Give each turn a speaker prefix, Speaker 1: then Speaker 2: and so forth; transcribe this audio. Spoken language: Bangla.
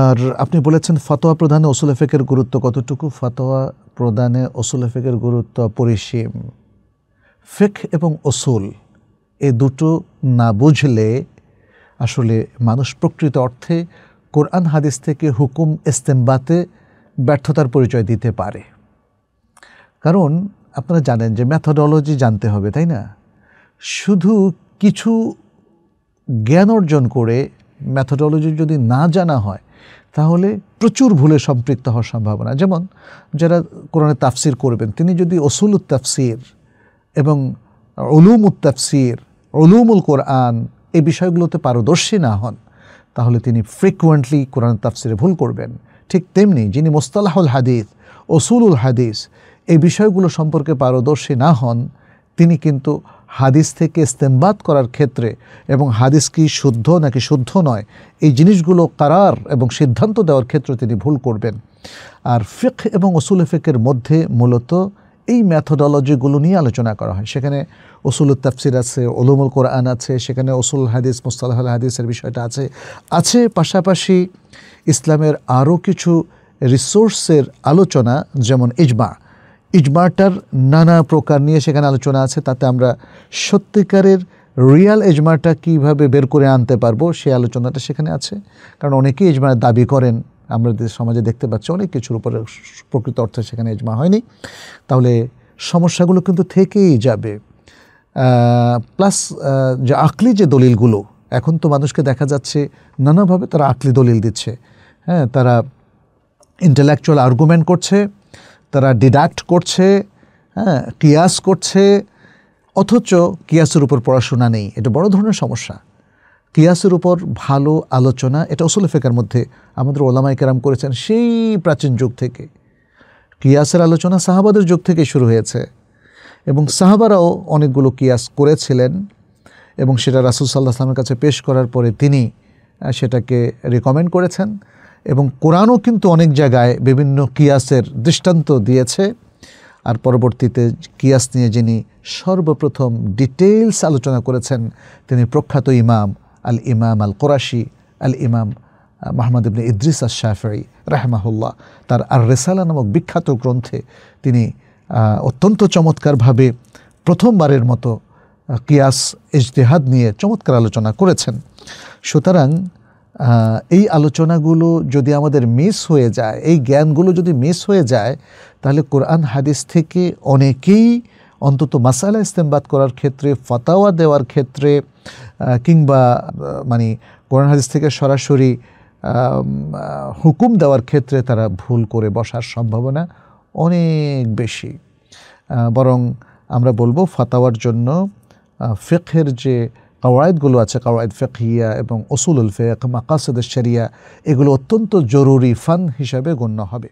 Speaker 1: আর আপনি বলেছেন ফতোয়া প্রদানে ওসুলেফেকের গুরুত্ব কতটুকু ফতোয়া প্রদানে ওসুলেফেকের গুরুত্ব পরিসীম ফেক এবং ওসুল এ দুটো না বুঝলে আসলে মানুষ প্রকৃত অর্থে কোরআন হাদিস থেকে হুকুম ইস্তেম্বাতে ব্যর্থতার পরিচয় দিতে পারে কারণ আপনারা জানেন যে ম্যাথোডোলজি জানতে হবে তাই না শুধু কিছু জ্ঞান অর্জন করে ম্যাথোডোলজি যদি না জানা হয় তাহলে প্রচুর ভুলে সম্পৃক্ত হওয়ার সম্ভাবনা যেমন যারা কোরআনে তাফসির করবেন তিনি যদি অসুল উত্তাফসির এবং উলুম উত্তাফসির উলুমুল কোরআন এই বিষয়গুলোতে পারদর্শী না হন তাহলে তিনি ফ্রিকুয়েন্টলি কোরআন তাফসিরে ভুল করবেন ঠিক তেমনি যিনি মোস্তালাহুল হাদিস অসুল হাদিস এই বিষয়গুলো সম্পর্কে পারদর্শী না হন তিনি কিন্তু হাদিস থেকে ইস্তেমবাদ করার ক্ষেত্রে এবং হাদিস কি শুদ্ধ নাকি শুদ্ধ নয় এই জিনিসগুলো কারার এবং সিদ্ধান্ত দেওয়ার ক্ষেত্রে তিনি ভুল করবেন আর ফিক এবং ওসুল ফেকের মধ্যে মূলত এই ম্যাথোডলজিগুলো নিয়ে আলোচনা করা হয় সেখানে ওসুল তাফসির আছে ওলুমুল কোরআন আছে সেখানে ওসুল হাদিস মুস্তাল হাদিসের বিষয়টা আছে আছে পাশাপাশি ইসলামের আরও কিছু রিসোর্সের আলোচনা যেমন ইজমা ইজমাটার নানা প্রকার নিয়ে সেখানে আলোচনা আছে তাতে আমরা সত্যিকারের রিয়াল এজমাটা কিভাবে বের করে আনতে পারবো সেই আলোচনাটা সেখানে আছে কারণ অনেকেই এজমার দাবি করেন আমরা সমাজে দেখতে পাচ্ছি অনেক কিছুর উপরে প্রকৃত অর্থে সেখানে এজমা হয়নি তাহলে সমস্যাগুলো কিন্তু থেকেই যাবে প্লাস যে আকলি যে দলিলগুলো এখন তো মানুষকে দেখা যাচ্ছে নানাভাবে তারা আকলি দলিল দিচ্ছে হ্যাঁ তারা ইন্টালেকচুয়াল আর্গুমেন্ট করছে তারা ডিডাক্ট করছে হ্যাঁ কিয়াস করছে অথচ কিয়াসের উপর পড়াশোনা নেই এটা বড় ধরনের সমস্যা কিয়াসের উপর ভালো আলোচনা এটা ওসুল ফেকার মধ্যে আমাদের ওলামাই কেরাম করেছেন সেই প্রাচীন যুগ থেকে কিয়াসের আলোচনা সাহাবাদের যুগ থেকে শুরু হয়েছে এবং সাহাবারাও অনেকগুলো কিয়াস করেছিলেন এবং সেটা রাসুল সাল্লাহ আসলামের কাছে পেশ করার পরে তিনি সেটাকে রেকমেন্ড করেছেন এবং কোরআনও কিন্তু অনেক জায়গায় বিভিন্ন কিয়াসের দৃষ্টান্ত দিয়েছে আর পরবর্তীতে কিয়াস নিয়ে যিনি সর্বপ্রথম ডিটেলস আলোচনা করেছেন তিনি প্রখ্যাত ইমাম আল ইমাম আল কোরাশি আল ইমাম মাহমুদ ইবনে ইদ্রিস আল শাফি রাহমাহুল্লাহ তার আর রেসালা নামক বিখ্যাত গ্রন্থে তিনি অত্যন্ত চমৎকারভাবে প্রথমবারের মতো কিয়াস ইজতেহাদ নিয়ে চমৎকার আলোচনা করেছেন সুতরাং এই আলোচনাগুলো যদি আমাদের মিস হয়ে যায় এই জ্ঞানগুলো যদি মিস হয়ে যায় তাহলে কোরআন হাদিস থেকে অনেকেই অন্তত মাসালা ইস্তেমবাদ করার ক্ষেত্রে ফতাওয়া দেওয়ার ক্ষেত্রে কিংবা মানে কোরআন হাদিস থেকে সরাসরি হুকুম দেওয়ার ক্ষেত্রে তারা ভুল করে বসার সম্ভাবনা অনেক বেশি বরং আমরা বলবো ফাতাওয়ার জন্য ফেকের যে কাওয়ায়দগুলো আছে কাওয়ায়দ ফেকিয়া এবং ওসুল উল ফেক মাকাসদ শরিয়া এগুলো অত্যন্ত জরুরি ফান হিসাবে গণ্য হবে